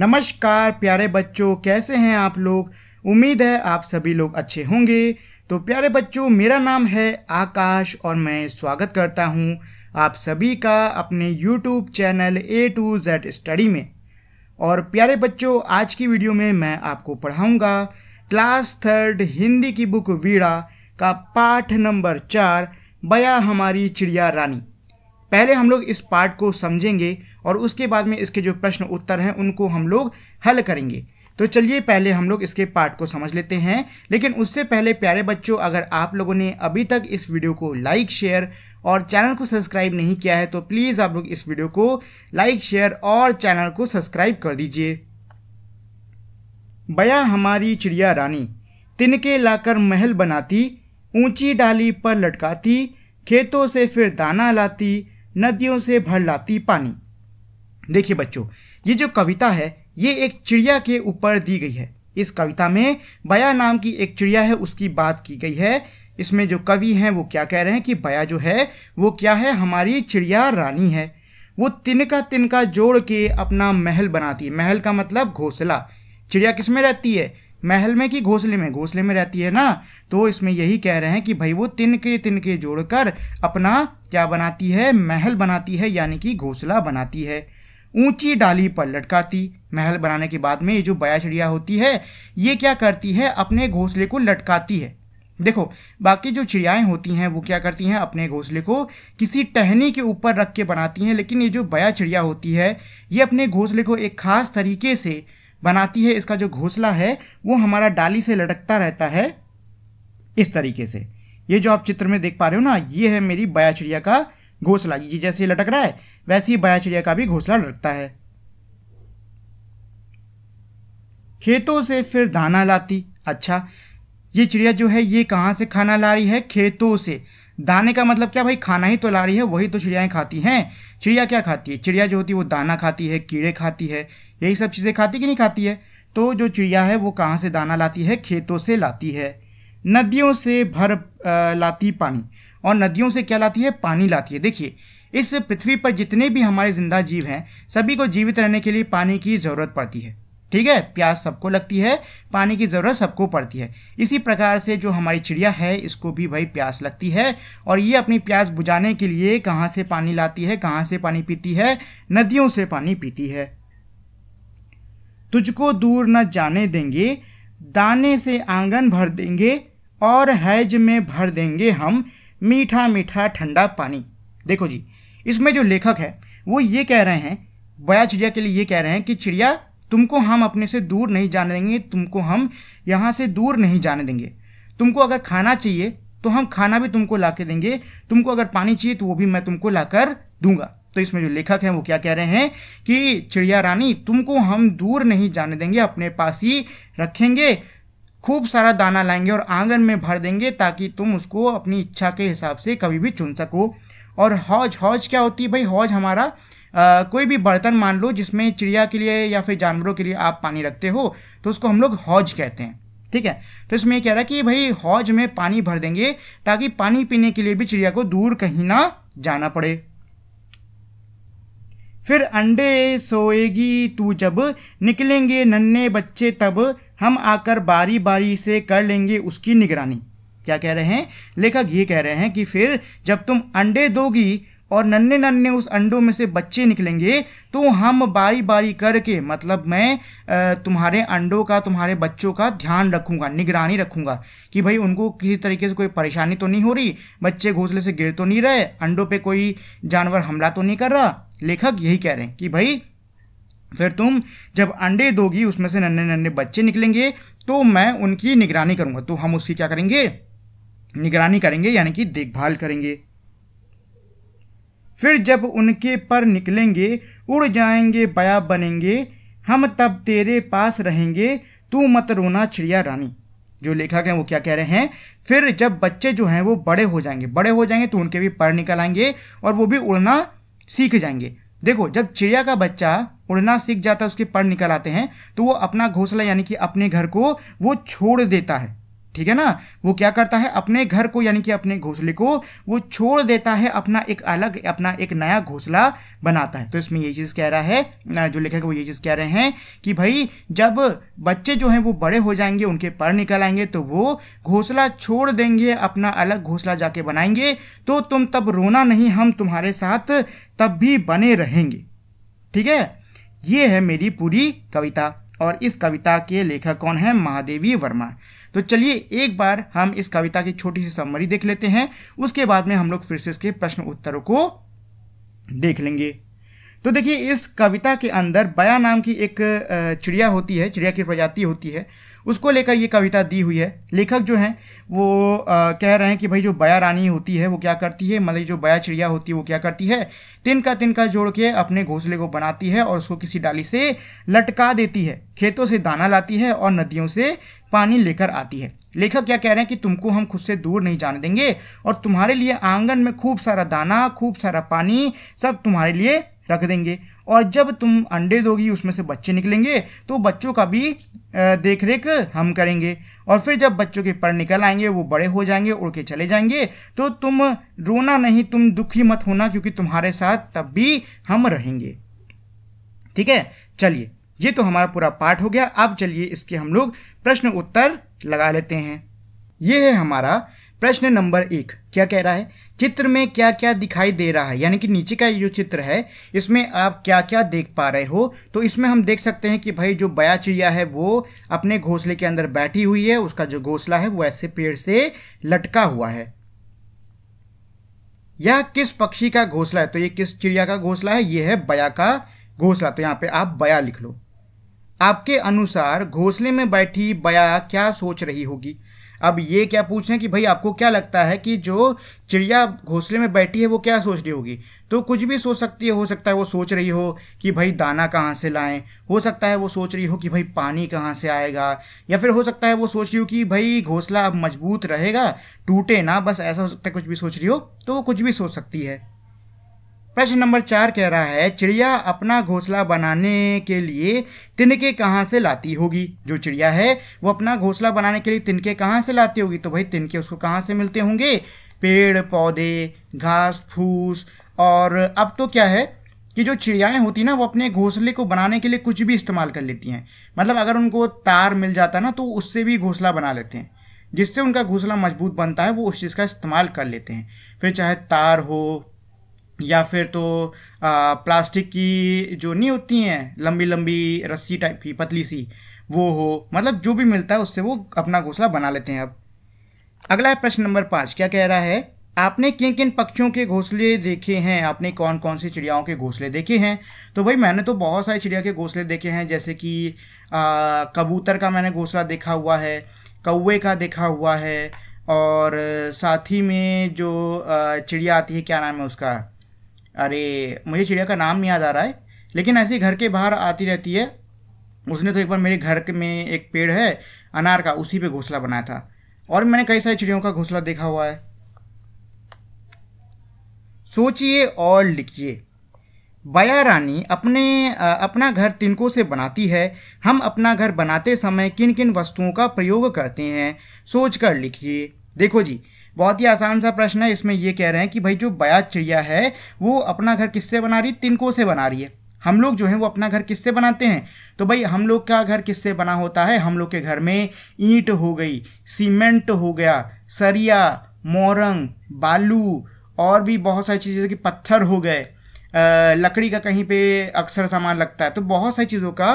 नमस्कार प्यारे बच्चों कैसे हैं आप लोग उम्मीद है आप सभी लोग अच्छे होंगे तो प्यारे बच्चों मेरा नाम है आकाश और मैं स्वागत करता हूं आप सभी का अपने YouTube channel A to Z study में और प्यारे बच्चों आज की वीडियो में मैं आपको पढ़ाऊंगा क्लास थर्ड हिंदी की बुक वीड़ा का पाठ नंबर चार बया हमारी चिड़िया रानी पहले हम लोग इस पाठ को समझेंगे और उसके बाद में इसके जो प्रश्न उत्तर हैं उनको हम लोग हल करेंगे तो चलिए पहले हम लोग इसके पार्ट को समझ लेते हैं लेकिन उससे पहले प्यारे बच्चों अगर आप लोगों ने अभी तक इस वीडियो को लाइक शेयर और चैनल को सब्सक्राइब नहीं किया है तो प्लीज़ आप लोग इस वीडियो को लाइक शेयर और चैनल को सब्सक्राइब कर दीजिए बया हमारी चिड़िया रानी तिनके लाकर महल बनाती ऊंची डाली पर लटकाती खेतों से फिर दाना लाती नदियों से भर लाती पानी देखिए बच्चों ये जो कविता है ये एक चिड़िया के ऊपर दी गई है इस कविता में बया नाम की एक चिड़िया है उसकी बात की गई है इसमें जो कवि हैं वो क्या कह रहे हैं कि बया जो है वो क्या है हमारी चिड़िया रानी है वो तिनका तिनका जोड़ के अपना महल बनाती है महल का मतलब घोंसला चिड़िया किस में रहती है महल में कि घोंसले में घोंसले में रहती है ना तो इसमें यही कह रहे हैं कि भाई वो तिनके तिनके जोड़कर अपना क्या बनाती है महल बनाती है यानी कि घोंसला बनाती है ऊंची डाली पर लटकाती महल बनाने के बाद में ये जो बया चिड़िया होती है ये क्या करती है अपने घोंसले को लटकाती है देखो बाकी जो चिड़ियाएँ होती हैं वो क्या करती हैं अपने घोंसले को किसी टहनी के ऊपर रख के बनाती हैं लेकिन ये जो बया चिड़िया होती है ये अपने घोंसले को एक खास तरीके से बनाती है इसका जो घोंसला है वो हमारा डाली से लटकता रहता है इस तरीके से ये जो आप चित्र में देख पा रहे हो ना ये है मेरी बया चिड़िया का घोंसला ये जैसे लटक रहा है वैसे ही बया चिड़िया का भी घोसला लटकता है खेतों से फिर दाना लाती अच्छा ये चिड़िया जो है ये कहाँ से खाना ला रही है खेतों से दाने का मतलब क्या भाई खाना ही तो ला रही है वही तो चिड़ियाएं खाती हैं चिड़िया क्या खाती है चिड़िया जो होती है वो दाना खाती है कीड़े खाती है यही सब चीज़ें खाती कि नहीं खाती है तो जो चिड़िया है वो कहाँ से दाना लाती है खेतों से लाती है नदियों से भर आ, लाती पानी और नदियों से क्या लाती है पानी लाती है देखिए इस पृथ्वी पर जितने भी हमारे जिंदा जीव हैं सभी को जीवित रहने के लिए पानी की ज़रूरत पड़ती है ठीक है प्यास सबको लगती है पानी की ज़रूरत सबको पड़ती है इसी प्रकार से जो हमारी चिड़िया है इसको भी भाई प्यास लगती है और ये अपनी प्यास बुझाने के लिए कहाँ से पानी लाती है कहाँ से पानी पीती है नदियों से पानी पीती है तुझको दूर न जाने देंगे दाने से आंगन भर देंगे और हैज में भर देंगे हम मीठा मीठा ठंडा पानी देखो जी इसमें जो लेखक है वो ये कह रहे हैं बया चिड़िया के लिए ये कह रहे हैं कि चिड़िया तुमको हम अपने से दूर नहीं जाने देंगे तुमको हम यहाँ से दूर नहीं जाने देंगे तुमको अगर खाना चाहिए तो हम खाना भी तुमको ला देंगे तुमको अगर पानी चाहिए तो वो भी मैं तुमको ला कर दूंगा तो इसमें जो लेखक हैं वो क्या कह रहे हैं कि चिड़िया रानी तुमको हम दूर नहीं जाने देंगे अपने पास ही रखेंगे खूब सारा दाना लाएंगे और आंगन में भर देंगे ताकि तुम उसको अपनी इच्छा के हिसाब से कभी भी चुन सको और हौज हौज क्या होती है भाई हौज हमारा आ, कोई भी बर्तन मान लो जिसमें चिड़िया के लिए या फिर जानवरों के लिए आप पानी रखते हो तो उसको हम लोग हौज कहते हैं ठीक है तो इसमें कह रहा है कि भाई हौज में पानी भर देंगे ताकि पानी पीने के लिए भी चिड़िया को दूर कहीं ना जाना पड़े फिर अंडे सोएगी तू जब निकलेंगे नन्हे बच्चे तब हम आकर बारी बारी से कर लेंगे उसकी निगरानी क्या कह रहे हैं लेखक ये कह रहे हैं कि फिर जब तुम अंडे दोगी और नन्हे नन्हे उस अंडों में से बच्चे निकलेंगे तो हम बारी बारी करके मतलब मैं तुम्हारे अंडों का तुम्हारे बच्चों का ध्यान रखूंगा निगरानी रखूंगा कि भाई उनको किसी तरीके से कोई परेशानी तो नहीं हो रही बच्चे घोंसले से गिर तो नहीं रहे अंडों पे कोई जानवर हमला तो नहीं कर रहा लेखक यही कह रहे हैं कि भाई फिर तुम जब अंडे दोगी उसमें से नन्हे नन्हे बच्चे निकलेंगे तो मैं उनकी निगरानी करूंगा तो हम उसकी क्या करेंगे निगरानी करेंगे यानी कि देखभाल करेंगे फिर जब उनके पर निकलेंगे उड़ जाएंगे बया बनेंगे हम तब तेरे पास रहेंगे तू मत रोना चिड़िया रानी जो लेखक हैं वो क्या कह रहे हैं फिर जब बच्चे जो हैं वो बड़े हो जाएंगे बड़े हो जाएंगे तो उनके भी पर निकल आएंगे और वो भी उड़ना सीख जाएंगे देखो जब चिड़िया का बच्चा उड़ना सीख जाता है उसके पर निकल आते हैं तो वो अपना घोंसला यानी कि अपने घर को वो छोड़ देता है ठीक है ना वो क्या करता है अपने घर को यानी कि अपने घोंसले को वो छोड़ देता है अपना एक अलग अपना एक नया घोंसला बनाता है तो इसमें ये चीज़ कह रहा है जो लेखक वो ये चीज़ कह रहे हैं कि भाई जब बच्चे जो हैं वो बड़े हो जाएंगे उनके पर निकल आएंगे तो वो घोंसला छोड़ देंगे अपना अलग घोंसला जाके बनाएंगे तो तुम तब रोना नहीं हम तुम्हारे साथ तब भी बने रहेंगे ठीक है ये है मेरी पूरी कविता और इस कविता के लेखक कौन है महादेवी वर्मा तो चलिए एक बार हम इस कविता की छोटी सी समरी देख लेते हैं उसके बाद में हम लोग फिर से इसके प्रश्न उत्तरों को देख लेंगे तो देखिए इस कविता के अंदर बया नाम की एक चिड़िया होती है चिड़िया की प्रजाति होती है उसको लेकर ये कविता दी हुई है लेखक जो हैं वो आ, कह रहे हैं कि भाई जो बया रानी होती है वो क्या करती है मतलब जो बया चिड़िया होती है वो क्या करती है तिनका तिनका जोड़ के अपने घोंसले को बनाती है और उसको किसी डाली से लटका देती है खेतों से दाना लाती है और नदियों से पानी लेकर आती है लेखक क्या कह रहे हैं कि तुमको हम खुद से दूर नहीं जाने देंगे और तुम्हारे लिए आंगन में खूब सारा दाना खूब सारा पानी सब तुम्हारे लिए रख देंगे और जब तुम अंडे दोगी उसमें से बच्चे निकलेंगे तो बच्चों का भी देख रेख हम करेंगे और फिर जब बच्चों के पर निकल आएंगे वो बड़े हो जाएंगे उड़ के चले जाएंगे तो तुम रोना नहीं तुम दुखी मत होना क्योंकि तुम्हारे साथ तब भी हम रहेंगे ठीक है चलिए ये तो हमारा पूरा पाठ हो गया अब चलिए इसके हम लोग प्रश्न उत्तर लगा लेते हैं ये है हमारा प्रश्न नंबर एक क्या कह रहा है चित्र में क्या क्या दिखाई दे रहा है यानी कि नीचे का जो चित्र है इसमें आप क्या क्या देख पा रहे हो तो इसमें हम देख सकते हैं कि भाई जो बया चिड़िया है वो अपने घोंसले के अंदर बैठी हुई है उसका जो घोंसला है वो ऐसे पेड़ से लटका हुआ है यह किस पक्षी का घोंसला है तो ये किस चिड़िया का घोंसला है ये है बया का घोंसला तो यहाँ पे आप बया लिख लो आपके अनुसार घोंसले में बैठी बया क्या सोच रही होगी अब ये क्या पूछ रहे हैं कि भाई आपको क्या लगता है कि जो चिड़िया घोंसले में बैठी है वो क्या सोच रही होगी तो कुछ भी सोच सकती है हो सकता है वो सोच रही हो कि भाई दाना कहाँ से लाएं हो सकता है वो सोच रही हो कि भाई पानी कहाँ से आएगा या फिर हो सकता है वो सोच रही हो कि भाई घोंसला अब मजबूत रहेगा टूटे ना बस ऐसा हो सकता है कुछ भी सोच रही हो तो वो कुछ भी सोच सकती है प्रश्न नंबर चार कह रहा है चिड़िया अपना घोंसला बनाने के लिए तिनके कहाँ से लाती होगी जो चिड़िया है वो अपना घोंसला बनाने के लिए तिनके कहाँ से लाती होगी तो भाई तिनके उसको कहाँ से मिलते होंगे पेड़ पौधे घास फूस और अब तो क्या है कि जो चिड़ियाएँ होती ना वो अपने घोंसले को बनाने के लिए कुछ भी इस्तेमाल कर लेती हैं मतलब अगर उनको तार मिल जाता ना तो उससे भी घोंसला बना लेते हैं जिससे उनका घोंसला मजबूत बनता है वो उस चीज़ का इस्तेमाल कर लेते हैं फिर चाहे तार हो या फिर तो आ, प्लास्टिक की जो नहीं होती हैं लंबी लंबी रस्सी टाइप की पतली सी वो हो मतलब जो भी मिलता है उससे वो अपना घोंसला बना लेते हैं अब अगला है प्रश्न नंबर पाँच क्या कह रहा है आपने किन किन पक्षियों के घोंसले देखे हैं आपने कौन कौन सी चिड़ियाओं के घोंसले देखे हैं तो भाई मैंने तो बहुत सारी चिड़िया के घोंसले देखे हैं जैसे कि कबूतर का मैंने घोंसला देखा हुआ है कौवे का देखा हुआ है और साथ ही में जो चिड़िया आती है क्या नाम है उसका अरे मुझे चिड़िया का नाम नहीं याद आ रहा है लेकिन ऐसे घर के बाहर आती रहती है उसने तो एक बार मेरे घर में एक पेड़ है अनार का उसी पे घोंसला बनाया था और मैंने कई सारी चिड़ियों का घोंसला देखा हुआ है सोचिए और लिखिए बया रानी अपने अपना घर तिनकों से बनाती है हम अपना घर बनाते समय किन किन वस्तुओं का प्रयोग करते हैं सोच कर लिखिए देखो जी बहुत ही आसान सा प्रश्न है इसमें ये कह रहे हैं कि भाई जो बयाज चिड़िया है वो अपना घर किससे बना रही है तिनकों से बना रही है हम लोग जो हैं वो अपना घर किससे बनाते हैं तो भाई हम लोग का घर किससे बना होता है हम लोग के घर में ईंट हो गई सीमेंट हो गया सरिया मोरंग बालू और भी बहुत सारी चीज़ें जैसे कि पत्थर हो गए लकड़ी का कहीं पे अक्सर सामान लगता है तो बहुत सारी चीज़ों का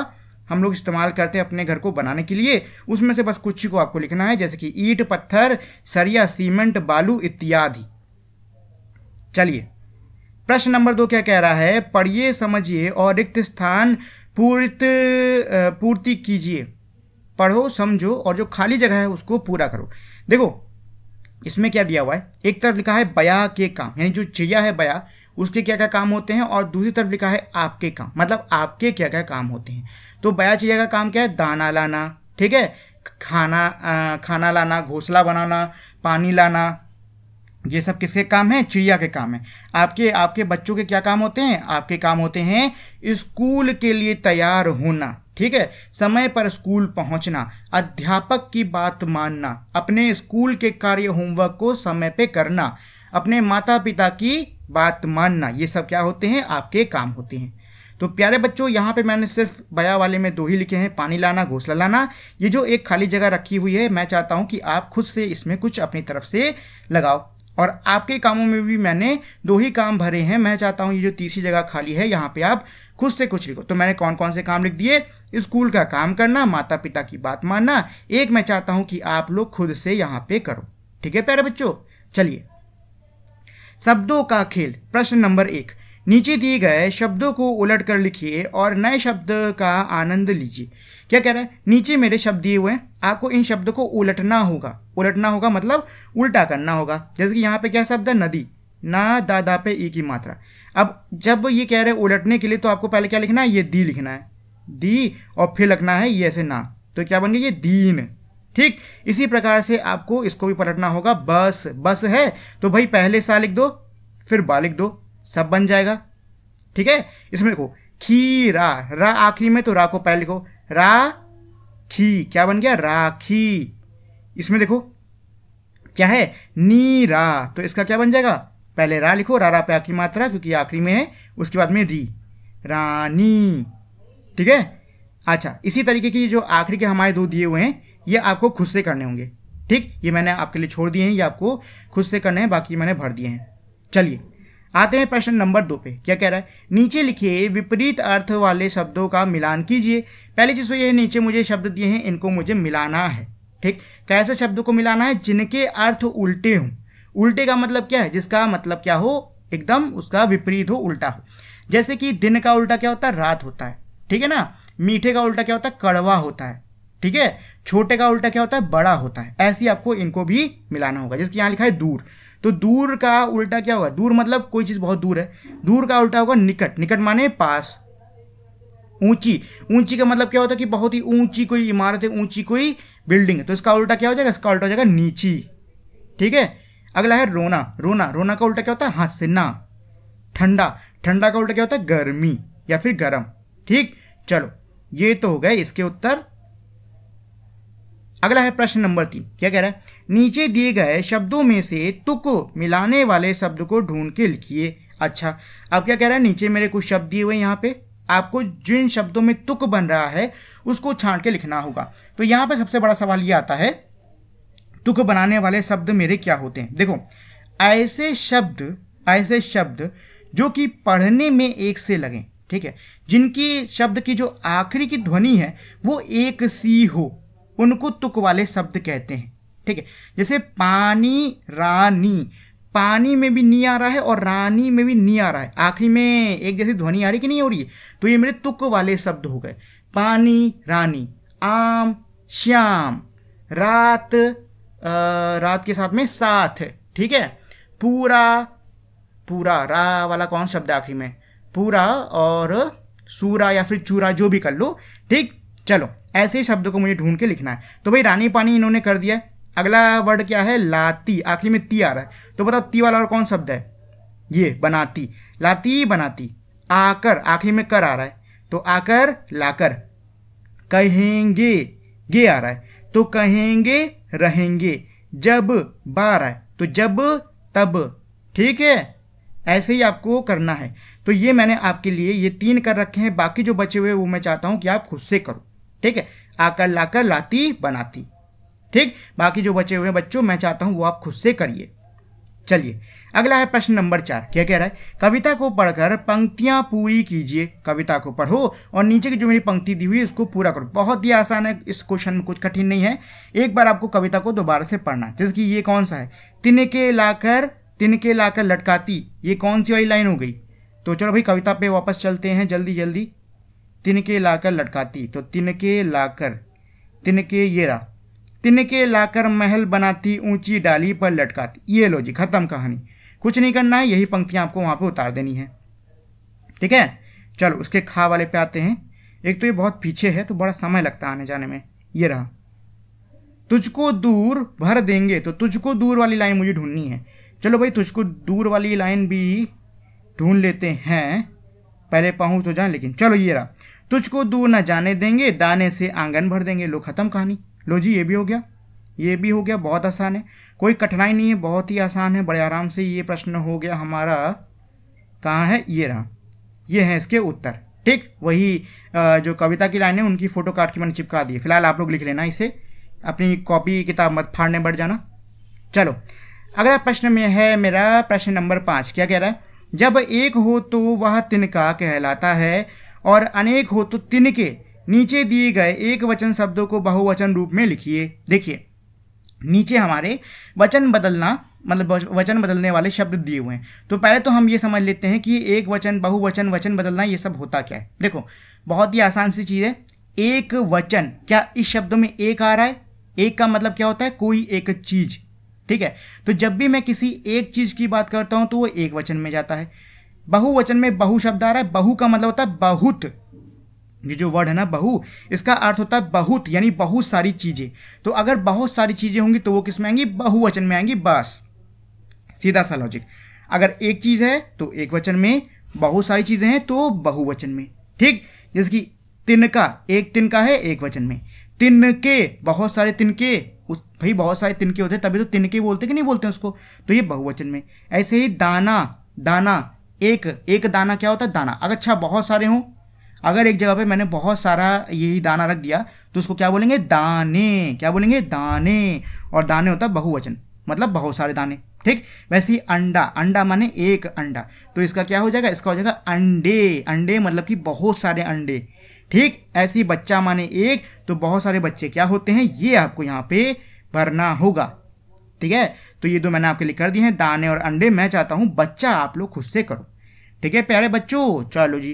हम लोग इस्तेमाल करते हैं अपने घर को बनाने के लिए उसमें से बस कुछ ही को आपको लिखना है जैसे कि ईट पत्थर सरिया सीमेंट बालू इत्यादि चलिए प्रश्न नंबर दो क्या कह रहा है पढ़िए समझिए और रिक्त स्थान पूर्त पूर्ति कीजिए पढ़ो समझो और जो खाली जगह है उसको पूरा करो देखो इसमें क्या दिया हुआ है एक तरफ लिखा है बया के काम यानी जो चिड़िया है बया उसके क्या क्या काम होते हैं और दूसरी तरफ लिखा है आपके काम मतलब आपके क्या क्या काम होते हैं तो बया चिड़िया का काम क्या है दाना लाना ठीक है खाना आ, खाना लाना घोंसला बनाना पानी लाना ये सब किसके काम है चिड़िया के काम है आपके आपके बच्चों के क्या काम होते हैं आपके काम होते हैं स्कूल के लिए तैयार होना ठीक है समय पर स्कूल पहुंचना अध्यापक की बात मानना अपने स्कूल के कार्य होमवर्क को समय पे करना अपने माता पिता की बात मानना ये सब क्या होते हैं आपके काम होते हैं तो प्यारे बच्चों यहाँ पे मैंने सिर्फ बया वाले में दो ही लिखे हैं पानी लाना घोसला लाना ये जो एक खाली जगह रखी हुई है मैं चाहता हूँ कि आप खुद से इसमें कुछ अपनी तरफ से लगाओ और आपके कामों में भी मैंने दो ही काम भरे हैं मैं चाहता हूँ ये जो तीसरी जगह खाली है यहाँ पे आप खुद से कुछ लिखो तो मैंने कौन कौन से काम लिख दिए स्कूल का काम करना माता पिता की बात मानना एक मैं चाहता हूँ कि आप लोग खुद से यहाँ पे करो ठीक है प्यारे बच्चों चलिए शब्दों का खेल प्रश्न नंबर एक नीचे दिए गए शब्दों को उलट कर लिखिए और नए शब्द का आनंद लीजिए क्या कह रहा है नीचे मेरे शब्द दिए हुए हैं आपको इन शब्दों को उलटना होगा उलटना होगा मतलब उल्टा करना होगा जैसे कि यहाँ पे क्या शब्द है नदी ना दादा पे ई की मात्रा अब जब ये कह रहे हैं उलटने के लिए तो आपको पहले क्या लिखना है ये दी लिखना है दी और फिर लिखना है ये ऐसे ना तो क्या बन गया ये दीन ठीक इसी प्रकार से आपको इसको भी पलटना होगा बस बस है तो भाई पहले सा लिख दो फिर बा लिख दो सब बन जाएगा ठीक है इसमें देखो खीरा रा आखिरी में तो रा को पहले लिखो रा खी क्या बन गया राखी इसमें देखो क्या है नीरा तो इसका क्या बन जाएगा पहले रा लिखो रा रा पे आखिरी मात्रा क्योंकि आखिरी में है उसके बाद में री रानी ठीक है अच्छा इसी तरीके की जो आखिरी के हमारे दो दिए हुए हैं ये आपको खुद से करने होंगे ठीक ये मैंने आपके लिए छोड़ दिए हैं ये आपको खुद से करने हैं बाकी मैंने भर दिए हैं चलिए आते हैं प्रश्न नंबर दो पे क्या कह रहा है नीचे लिखिए विपरीत अर्थ वाले शब्दों का मिलान कीजिए पहली चीज़ तो ये नीचे मुझे शब्द दिए हैं इनको मुझे मिलाना है ठीक कैसे शब्दों को मिलाना है जिनके अर्थ उल्टे हों उल्टे का मतलब क्या है जिसका मतलब क्या हो एकदम उसका विपरीत हो उल्टा हो जैसे कि दिन का उल्टा क्या होता है रात होता है ठीक है ना मीठे का उल्टा क्या होता है कड़वा होता है ठीक है छोटे का उल्टा क्या होता है बड़ा होता है ऐसी आपको इनको भी मिलाना होगा जिसके यहाँ लिखा है दूर तो दूर का उल्टा क्या होगा दूर मतलब कोई चीज़ बहुत दूर है दूर का उल्टा होगा निकट निकट माने पास ऊंची ऊंची का मतलब क्या होता है कि बहुत ही ऊंची कोई इमारत है ऊंची कोई बिल्डिंग है तो इसका उल्टा क्या हो जाएगा इसका उल्टा हो जाएगा नीची ठीक है अगला है रोना रोना रोना का उल्टा क्या होता है हंसना ठंडा ठंडा का उल्टा क्या होता है गर्मी या फिर गर्म ठीक चलो ये तो हो गए इसके उत्तर अगला है प्रश्न नंबर तीन क्या कह रहा है नीचे दिए गए शब्दों में से तुक मिलाने वाले शब्द को ढूंढ के लिखिए अच्छा अब क्या कह रहा है नीचे मेरे कुछ शब्द दिए हुए यहाँ पे आपको जिन शब्दों में तुक बन रहा है उसको छाट के लिखना होगा तो यहाँ पे सबसे बड़ा सवाल ये आता है तुक बनाने वाले शब्द मेरे क्या होते हैं देखो ऐसे शब्द ऐसे शब्द जो कि पढ़ने में एक से लगें ठीक है जिनकी शब्द की जो आखिरी की ध्वनि है वो एक सी हो उनको तुक वाले शब्द कहते हैं ठीक है जैसे पानी रानी पानी में भी नी आ रहा है और रानी में भी नी आ रहा है आखिरी में एक जैसी ध्वनि आ रही कि नहीं हो रही है तो ये मेरे तुक वाले शब्द हो गए पानी रानी आम श्याम रात आ, रात के साथ में साथ ठीक है पूरा पूरा रा वाला कौन शब्द है आखिरी में पूरा और सूरा या फिर चूरा जो भी कर लो ठीक चलो ऐसे ही शब्दों को मुझे ढूंढ के लिखना है तो भाई रानी पानी इन्होंने कर दिया अगला वर्ड क्या है लाती आखिरी में ती आ रहा है तो बताओ ती वाला और कौन शब्द है ये बनाती लाती बनाती आकर आखिरी में कर आ रहा है तो आकर लाकर कहेंगे गे आ रहा है तो कहेंगे रहेंगे जब बार आए तो जब तब ठीक है ऐसे ही आपको करना है तो ये मैंने आपके लिए ये तीन कर रखे हैं बाकी जो बचे हुए वो मैं चाहता हूँ कि आप खुद से करो ठीक है आकर लाकर लाती बनाती ठीक बाकी जो बचे हुए बच्चों मैं चाहता हूँ वो आप खुद से करिए चलिए अगला है प्रश्न नंबर चार क्या कह रहा है कविता को पढ़कर पंक्तियां पूरी कीजिए कविता को पढ़ो और नीचे की जो मेरी पंक्ति दी हुई है उसको पूरा करो बहुत ही आसान है इस क्वेश्चन में कुछ कठिन नहीं है एक बार आपको कविता को दोबारा से पढ़ना है जैसे कि ये कौन सा है तिनके लाकर तिनके लाकर लटकाती ये कौन सी वाली लाइन हो गई तो चलो भाई कविता पे वापस चलते हैं जल्दी जल्दी तिनके लाकर लटकाती तो तिनके लाकर तिनके ये रहा तिनके लाकर महल बनाती ऊंची डाली पर लटकाती ये लो जी खत्म कहानी कुछ नहीं करना है यही पंक्तियाँ आपको वहाँ पर उतार देनी है ठीक है चलो उसके खा वाले पे आते हैं एक तो ये बहुत पीछे है तो बड़ा समय लगता है आने जाने में ये रहा तुझको दूर भर देंगे तो तुझको दूर वाली लाइन मुझे ढूंढनी है चलो भाई तुझको दूर वाली लाइन भी ढूंढ लेते हैं पहले पहुंच तो जाए लेकिन चलो ये रहा तुझको दूर न जाने देंगे दाने से आंगन भर देंगे लो ख़त्म कहानी लो जी ये भी हो गया ये भी हो गया बहुत आसान है कोई कठिनाई नहीं है बहुत ही आसान है बड़े आराम से ये प्रश्न हो गया हमारा कहाँ है ये रहा ये है इसके उत्तर ठीक वही जो कविता की लाइन है उनकी फ़ोटो काट के मैंने चिपका दी फिलहाल आप लोग लिख लेना इसे अपनी कॉपी किताब मत फाड़ने बढ़ जाना चलो अगला प्रश्न में है मेरा प्रश्न नंबर पाँच क्या कह रहा है जब एक हो तो वह तिनका कहलाता है और अनेक हो तो तिन के नीचे दिए गए एक वचन शब्दों को बहुवचन रूप में लिखिए देखिए नीचे हमारे वचन बदलना मतलब वचन बदलने वाले शब्द दिए हुए हैं तो पहले तो हम ये समझ लेते हैं कि एक वचन बहुवचन वचन बदलना ये सब होता क्या है देखो बहुत ही आसान सी चीज़ है एक वचन क्या इस शब्द में एक आ रहा है एक का मतलब क्या होता है कोई एक चीज़ ठीक है तो जब भी मैं किसी एक चीज़ की बात करता हूं तो वो एक वचन में जाता है बहुवचन में बहु शब्द आ रहा है बहु का मतलब होता है बहुत ये जो वर्ड है ना बहु इसका अर्थ होता है बहुत यानी बहुत सारी चीज़ें तो अगर बहुत सारी चीज़ें होंगी तो वो किस में आएंगी बहुवचन में आएंगी बस सीधा सा लॉजिक अगर एक चीज़ है तो एक वचन में बहुत सारी चीज़ें हैं तो बहुवचन में ठीक जैसे कि तिनका एक तिनका है एक वचन में तिनके बहुत सारे तिनके उस भाई बहुत सारे तिनके होते हैं तभी तो तिनके बोलते कि नहीं बोलते उसको तो ये बहुवचन में ऐसे ही दाना दाना एक एक दाना क्या होता है दाना अगर अच्छा बहुत सारे हों अगर एक जगह पे मैंने बहुत सारा यही दाना रख दिया तो उसको क्या बोलेंगे दाने क्या बोलेंगे दाने और दाने होता है बहुवचन मतलब बहुत सारे दाने ठीक वैसे ही अंडा अंडा माने एक अंडा तो इसका क्या हो जाएगा इसका हो जाएगा अंडे अंडे मतलब कि बहुत सारे अंडे ठीक ऐसे ही बच्चा माने एक तो बहुत सारे बच्चे क्या होते हैं ये आपको यहाँ पे भरना होगा ठीक है तो ये दो मैंने आपके लिए कर दिए हैं दाने और अंडे मैं चाहता हूँ बच्चा आप लोग खुद से करो ठीक है प्यारे बच्चों चलो जी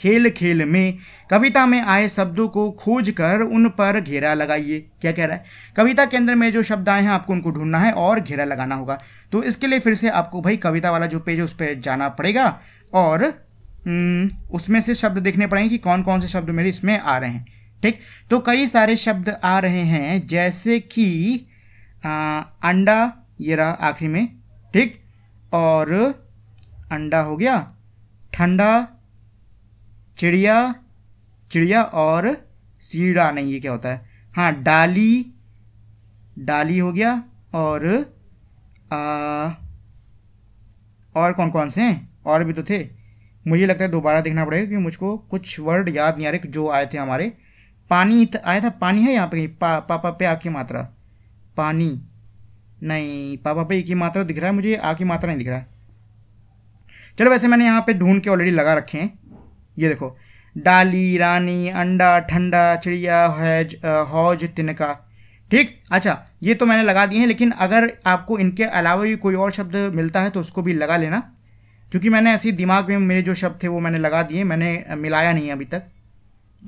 खेल खेल में कविता में आए शब्दों को खोज कर उन पर घेरा लगाइए क्या कह रहा है कविता के अंदर में जो शब्द आए हैं आपको उनको ढूंढना है और घेरा लगाना होगा तो इसके लिए फिर से आपको भाई कविता वाला जो पेज है उस पर जाना पड़ेगा और हम्म, उसमें से शब्द देखने पड़ेंगे कि कौन कौन से शब्द मेरे इसमें आ रहे हैं ठीक तो कई सारे शब्द आ रहे हैं जैसे कि अंडा ये रहा आखिरी में ठीक और अंडा हो गया ठंडा चिड़िया चिड़िया और सीड़ा नहीं ये क्या होता है हाँ डाली डाली हो गया और आ, और कौन कौन से हैं और भी तो थे मुझे लगता है दोबारा देखना पड़ेगा क्योंकि मुझको कुछ वर्ड याद नहीं आ रहे जो आए थे हमारे पानी आया था पानी है यहाँ पे पा, पापा पे आपकी मात्रा पानी नहीं पापा पे एक ही मात्रा दिख रहा है मुझे आ की मात्रा नहीं दिख रहा है चलो वैसे मैंने यहाँ पे ढूंढ के ऑलरेडी लगा रखे हैं ये देखो डाली रानी अंडा ठंडा चिड़िया हैज हौज तिनका ठीक अच्छा ये तो मैंने लगा दिए हैं लेकिन अगर आपको इनके अलावा भी कोई और शब्द मिलता है तो उसको भी लगा लेना क्योंकि मैंने ऐसे दिमाग में मेरे जो शब्द थे वो मैंने लगा दिए मैंने मिलाया नहीं अभी तक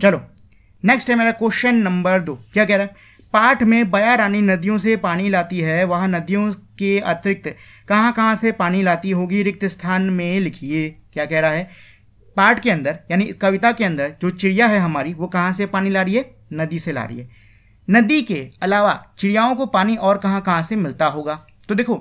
चलो नेक्स्ट है मेरा क्वेश्चन नंबर दो क्या कह रहा है पाठ में बया रानी नदियों से पानी लाती है वह नदियों के अतिरिक्त कहाँ कहाँ से पानी लाती होगी रिक्त स्थान में लिखिए क्या कह रहा है पाठ के अंदर यानी कविता के अंदर जो चिड़िया है हमारी वो कहाँ से पानी ला रही है नदी से ला रही है नदी के अलावा चिड़ियाओं को पानी और कहाँ कहाँ से मिलता होगा तो देखो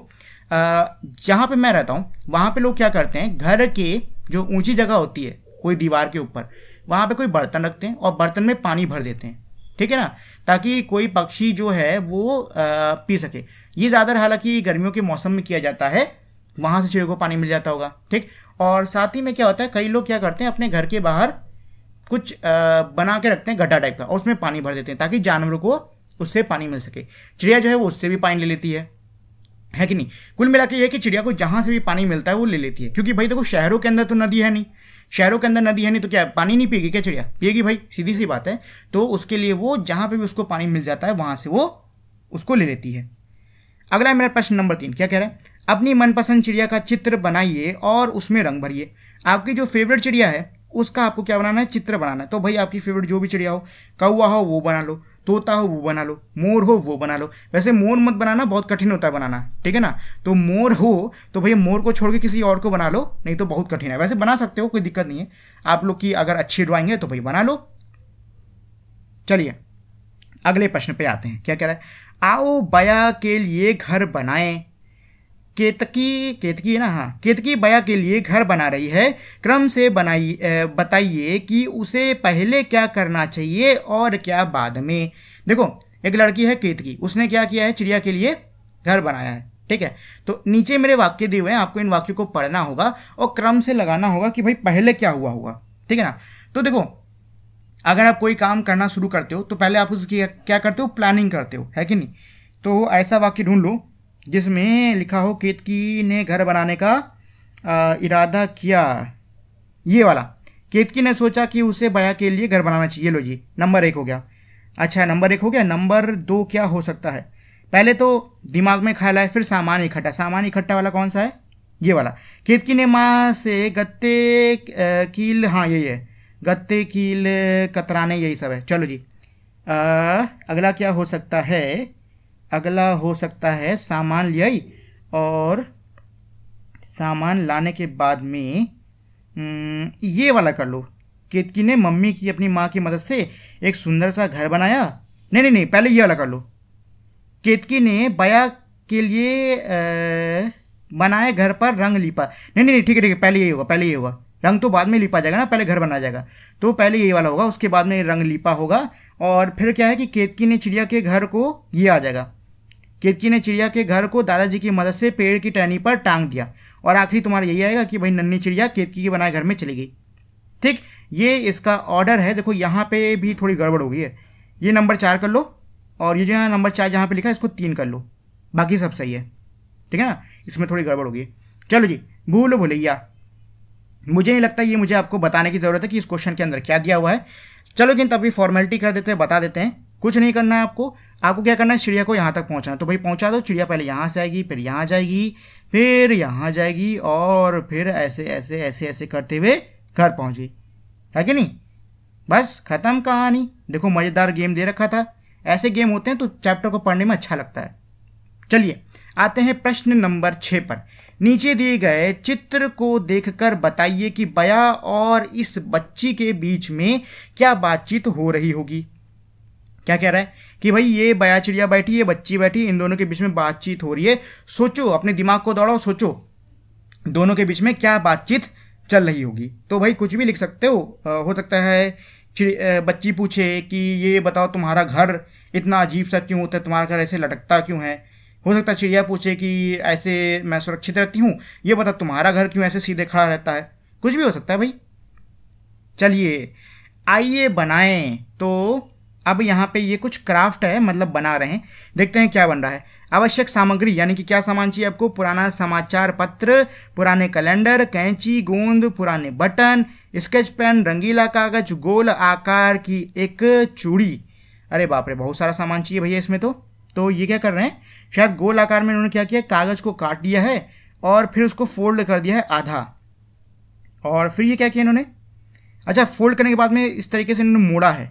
जहाँ पे मैं रहता हूँ वहाँ पे लोग क्या करते हैं घर के जो ऊंची जगह होती है कोई दीवार के ऊपर वहाँ पे कोई बर्तन रखते हैं और बर्तन में पानी भर देते हैं ठीक है ना ताकि कोई पक्षी जो है वो आ, पी सके ये ज़्यादातर हालांकि गर्मियों के मौसम में किया जाता है वहाँ से चिड़ियों को पानी मिल जाता होगा ठीक और साथ ही में क्या होता है कई लोग क्या करते हैं अपने घर के बाहर कुछ आ, बना के रखते हैं गड्ढा टाइप का और उसमें पानी भर देते हैं ताकि जानवरों को उससे पानी मिल सके चिड़िया जो है वो उससे भी पानी ले लेती है है कि नहीं कुल मिला के ये कि चिड़िया को जहाँ से भी पानी मिलता है वो ले लेती है क्योंकि भाई देखो शहरों के अंदर तो नदी है नहीं शहरों के अंदर नदी है नहीं तो क्या पानी नहीं पिएगी क्या चिड़िया पिएगी भाई सीधी सी बात है तो उसके लिए वो जहाँ पर भी उसको पानी मिल जाता है वहाँ से वो उसको ले लेती है अगला है मेरा प्रश्न नंबर तीन क्या कह रहा है अपनी मनपसंद चिड़िया का चित्र बनाइए और उसमें रंग भरिए आपकी जो फेवरेट चिड़िया है उसका आपको क्या बनाना है चित्र बनाना है तो भाई आपकी फेवरेट जो भी चिड़िया हो कौआ हो वो बना लो तोता हो वो बना लो मोर हो वो बना लो वैसे मोर मत बनाना बहुत कठिन होता है बनाना ठीक है ना तो मोर हो तो भैया मोर को छोड़ के किसी और को बना लो नहीं तो बहुत कठिन है वैसे बना सकते हो कोई दिक्कत नहीं है आप लोग की अगर अच्छी ड्राइंग है तो भाई बना लो चलिए अगले प्रश्न पे आते हैं क्या कह रहा है आओ बया के लिए घर बनाएं केतकी केतकी है ना हाँ केतकी बया के लिए घर बना रही है क्रम से बनाई बताइए कि उसे पहले क्या करना चाहिए और क्या बाद में देखो एक लड़की है केतकी उसने क्या किया है चिड़िया के लिए घर बनाया है ठीक है तो नीचे मेरे वाक्य दिए हुए हैं आपको इन वाक्यों को पढ़ना होगा और क्रम से लगाना होगा कि भाई पहले क्या हुआ हुआ ठीक है ना तो देखो अगर आप कोई काम करना शुरू करते हो तो पहले आप उसकी क्या करते हो प्लानिंग करते हो है कि नहीं तो ऐसा वाक्य ढूंढ लो जिसमें लिखा हो केतकी ने घर बनाने का इरादा किया ये वाला केतकी ने सोचा कि उसे बया के लिए घर बनाना चाहिए लो जी नंबर एक हो गया अच्छा नंबर एक हो गया नंबर दो क्या हो सकता है पहले तो दिमाग में खाया है फिर सामान इकट्ठा सामान इकट्ठा वाला कौन सा है ये वाला केतकी ने माँ से गत्ते कील हाँ यही है गत्ते कील कतराने यही सब है चलो जी आ, अगला क्या हो सकता है अगला हो सकता है सामान ले और सामान लाने के बाद में हम्म, ये वाला कर लो केतकी ने मम्मी की अपनी माँ की मदद से एक सुंदर सा घर बनाया नहीं नहीं नहीं पहले ये वाला कर लो केतकी ने बया के लिए बनाया बनाए घर पर रंग लिपा नहीं नहीं ठीक है ठीक है पहले ये होगा पहले ये होगा रंग तो बाद में लिपा जाएगा ना पहले घर बनाया जाएगा तो पहले ये वाला होगा उसके बाद में रंग लिपा होगा और फिर क्या है कि केतकी ने चिड़िया के घर को ये आ जाएगा केतकी ने चिड़िया के घर को दादाजी की मदद से पेड़ की टहनी पर टांग दिया और आखिरी तुम्हारा यही आएगा कि भाई नन्नी चिड़िया केतकी के बनाए घर में चली गई ठीक ये इसका ऑर्डर है देखो यहाँ पे भी थोड़ी गड़बड़ हो गई है ये नंबर चार कर लो और ये जो है नंबर चार जहाँ पे लिखा है इसको तीन कर लो बाकी सब सही है ठीक है ना इसमें थोड़ी गड़बड़ होगी चलो जी भूलो भूलैया मुझे नहीं लगता ये मुझे आपको बताने की ज़रूरत है कि इस क्वेश्चन के अंदर क्या दिया हुआ है चलो लेकिन तभी फॉर्मेलिटी कर देते हैं बता देते हैं कुछ नहीं करना है आपको आपको क्या करना है चिड़िया को यहाँ तक पहुँचाना तो भाई पहुँचा दो चिड़िया पहले यहाँ से आएगी फिर यहाँ जाएगी फिर यहाँ जाएगी और फिर ऐसे ऐसे ऐसे ऐसे करते हुए घर गई है कि नहीं बस ख़त्म कहानी देखो मज़ेदार गेम दे रखा था ऐसे गेम होते हैं तो चैप्टर को पढ़ने में अच्छा लगता है चलिए आते हैं प्रश्न नंबर छः पर नीचे दिए गए चित्र को देखकर बताइए कि बया और इस बच्ची के बीच में क्या बातचीत हो रही होगी क्या कह रहा है कि भाई ये बया चिड़िया बैठी ये बच्ची बैठी इन दोनों के बीच में बातचीत हो रही है सोचो अपने दिमाग को दौड़ाओ सोचो दोनों के बीच में क्या बातचीत चल रही होगी तो भाई कुछ भी लिख सकते हो हो सकता है बच्ची पूछे कि ये बताओ तुम्हारा घर इतना अजीब सा क्यों होता है तुम्हारा घर ऐसे लटकता क्यों है हो सकता है चिड़िया पूछे कि ऐसे मैं सुरक्षित रहती हूँ ये बताओ तुम्हारा घर क्यों ऐसे सीधे खड़ा रहता है कुछ भी हो सकता है भाई चलिए आइए बनाएं तो अब यहाँ पे ये कुछ क्राफ्ट है मतलब बना रहे हैं देखते हैं क्या बन रहा है आवश्यक सामग्री यानी कि क्या सामान चाहिए आपको पुराना समाचार पत्र पुराने कैलेंडर कैंची गोंद पुराने बटन स्केच पेन रंगीला कागज गोल आकार की एक चूड़ी अरे बाप रे बहुत सारा सामान चाहिए भैया इसमें तो तो ये क्या कर रहे हैं शायद गोल आकार में उन्होंने क्या किया कागज़ को काट दिया है और फिर उसको फोल्ड कर दिया है आधा और फिर ये क्या किया इन्होंने अच्छा फोल्ड करने के बाद में इस तरीके से इन्होंने मोड़ा है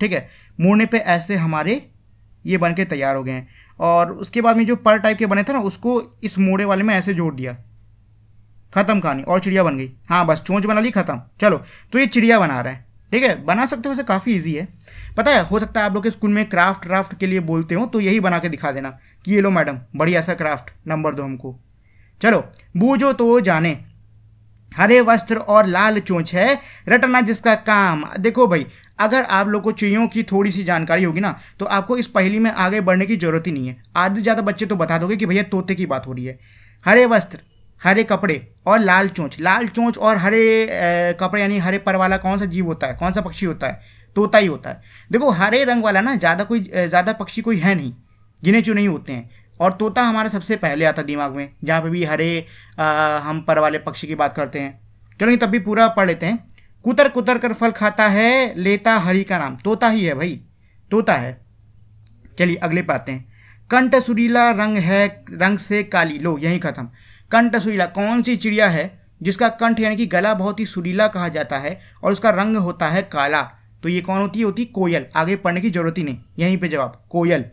ठीक है मुड़ने पे ऐसे हमारे ये बन के तैयार हो गए हैं और उसके बाद में जो पर टाइप के बने थे ना उसको इस मोड़े वाले में ऐसे जोड़ दिया खत्म कहानी और चिड़िया बन गई हाँ बस चोंच बना ली खत्म चलो तो ये चिड़िया बना रहा है ठीक है बना सकते हो वैसे काफ़ी ईजी है पता है हो सकता है आप लोग के स्कूल में क्राफ्ट क्राफ्ट के लिए बोलते हो तो यही बना के दिखा देना कि ये लो मैडम बढ़िया सा क्राफ्ट नंबर दो हमको चलो बूझो तो जाने हरे वस्त्र और लाल चोंच है रटना जिसका काम देखो भाई अगर आप लोग को चिड़ियों की थोड़ी सी जानकारी होगी ना तो आपको इस पहली में आगे बढ़ने की ज़रूरत ही नहीं है आधे ज़्यादा बच्चे तो बता दोगे कि भैया तोते की बात हो रही है हरे वस्त्र हरे कपड़े और लाल चोंच लाल चोंच और हरे कपड़े यानी हरे पर वाला कौन सा जीव होता है कौन सा पक्षी होता है तोता ही होता है देखो हरे रंग वाला ना ज़्यादा कोई ज़्यादा पक्षी कोई है नहीं गिने चुने ही होते हैं और तोता हमारा सबसे पहले आता दिमाग में जहाँ पे भी हरे आ, हम पर वाले पक्षी की बात करते हैं चलो तब भी पूरा पढ़ लेते हैं कुतर कुतर कर फल खाता है लेता हरि का नाम तोता ही है भाई तोता है चलिए अगले पाते हैं कंठ सुरीला रंग है रंग से काली लो यही खत्म कंठ सुरीला कौन सी चिड़िया है जिसका कंठ यानी कि गला बहुत ही सुरीला कहा जाता है और उसका रंग होता है काला तो ये कौन होती है होती कोयल आगे पढ़ने की जरूरत ही नहीं यहीं पे जवाब कोयल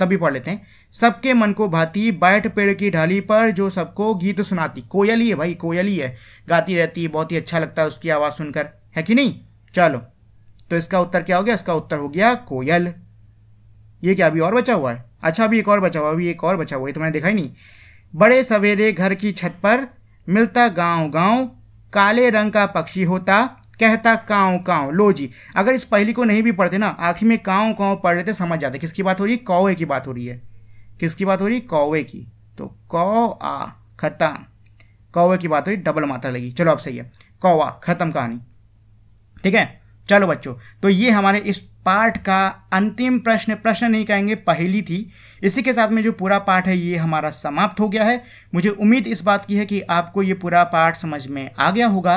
तभी पढ़ लेते हैं सबके मन को भाती बैठ पेड़ की ढाली पर जो सबको गीत सुनाती कोयल ही है भाई कोयल ही है गाती रहती है बहुत ही अच्छा लगता है उसकी आवाज़ सुनकर है कि नहीं चलो तो इसका उत्तर क्या हो गया इसका उत्तर हो गया कोयल ये क्या अभी और बचा हुआ है अच्छा अभी एक और बचा हुआ अभी एक और बचा हुआ है तो मैंने देखा ही नहीं बड़े सवेरे घर की छत पर मिलता गांव गांव काले रंग का पक्षी होता कहता काँव काँव लो जी अगर इस पहली को नहीं भी पढ़ते ना आखिर में काँव काँव पढ़ लेते समझ जाते किसकी बात हो रही है कौवे की बात हो रही है किसकी बात हो रही है कौवे की तो कौ आ खत्म कौवे की बात हो रही डबल मात्रा लगी चलो अब सही है कौवा खत्म कहानी ठीक है चलो बच्चों तो ये हमारे इस पाठ का अंतिम प्रश्न प्रश्न नहीं कहेंगे पहली थी इसी के साथ में जो पूरा पाठ है ये हमारा समाप्त हो गया है मुझे उम्मीद इस बात की है कि आपको ये पूरा पाठ समझ में आ गया होगा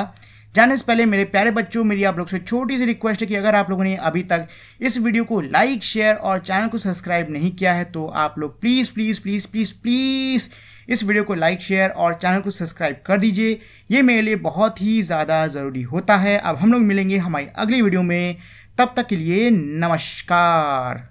जाने से पहले मेरे प्यारे बच्चों मेरी आप लोग से छोटी सी रिक्वेस्ट है कि अगर आप लोगों ने अभी तक इस वीडियो को लाइक शेयर और चैनल को सब्सक्राइब नहीं किया है तो आप लोग please please please please please इस वीडियो को लाइक शेयर और चैनल को सब्सक्राइब कर दीजिए ये मेरे लिए बहुत ही ज़्यादा ज़रूरी होता है अब हम लोग मिलेंगे हमारी अगली वीडियो में तब तक के लिए नमस्कार